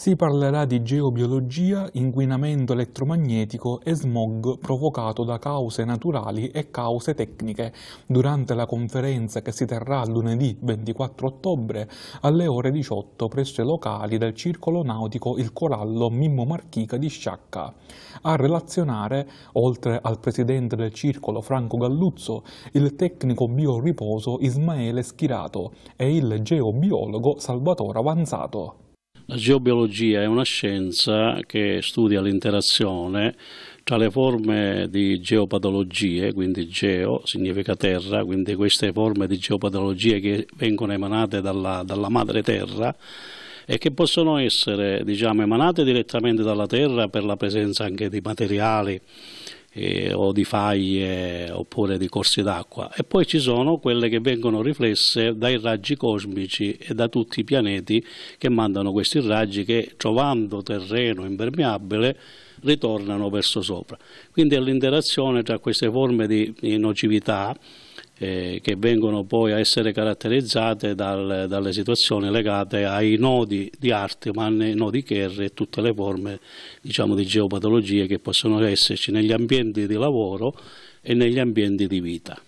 Si parlerà di geobiologia, inquinamento elettromagnetico e smog provocato da cause naturali e cause tecniche durante la conferenza che si terrà lunedì 24 ottobre alle ore 18 presso i locali del Circolo Nautico Il Corallo Mimmo Marchica di Sciacca. A relazionare, oltre al presidente del circolo Franco Galluzzo, il tecnico bioriposo Ismaele Schirato e il geobiologo Salvatore Avanzato. La geobiologia è una scienza che studia l'interazione tra le forme di geopatologie, quindi geo significa terra, quindi queste forme di geopatologie che vengono emanate dalla, dalla madre terra e che possono essere diciamo, emanate direttamente dalla terra per la presenza anche di materiali eh, o di faglie oppure di corsi d'acqua e poi ci sono quelle che vengono riflesse dai raggi cosmici e da tutti i pianeti che mandano questi raggi che trovando terreno impermeabile ritornano verso sopra. Quindi è l'interazione tra queste forme di nocività eh, che vengono poi a essere caratterizzate dal, dalle situazioni legate ai nodi di Arteman, i nodi Kerr e tutte le forme diciamo, di geopatologie che possono esserci negli ambienti di lavoro e negli ambienti di vita.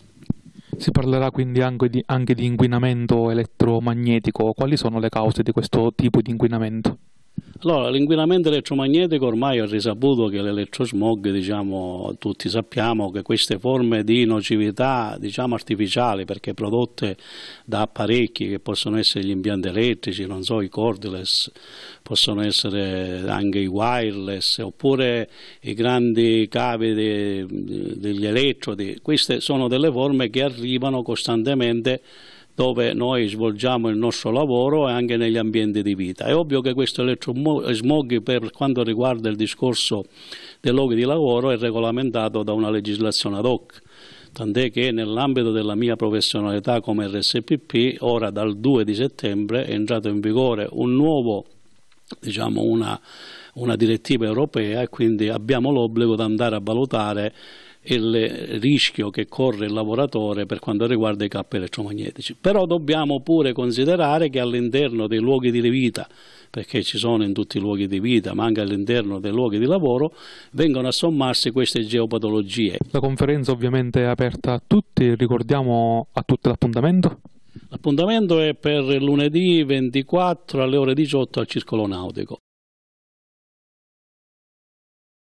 Si parlerà quindi anche di, anche di inquinamento elettromagnetico. Quali sono le cause di questo tipo di inquinamento? Allora, l'inquinamento elettromagnetico ormai ho risaputo che l'elettrosmog, diciamo, tutti sappiamo che queste forme di nocività, diciamo, artificiali, perché prodotte da apparecchi che possono essere gli impianti elettrici, non so, i cordless, possono essere anche i wireless, oppure i grandi cavi de, de, degli elettrodi, queste sono delle forme che arrivano costantemente dove noi svolgiamo il nostro lavoro e anche negli ambienti di vita. È ovvio che questo elettrosmog per quanto riguarda il discorso dei luoghi di lavoro è regolamentato da una legislazione ad hoc, tant'è che nell'ambito della mia professionalità come RSPP ora dal 2 di settembre è entrato in vigore un nuovo, diciamo una, una direttiva europea e quindi abbiamo l'obbligo di andare a valutare il rischio che corre il lavoratore per quanto riguarda i campi elettromagnetici. Però dobbiamo pure considerare che all'interno dei luoghi di vita, perché ci sono in tutti i luoghi di vita, ma anche all'interno dei luoghi di lavoro, vengono a sommarsi queste geopatologie. La conferenza ovviamente è aperta a tutti, ricordiamo a tutti l'appuntamento? L'appuntamento è per lunedì 24 alle ore 18 al Circolo Nautico.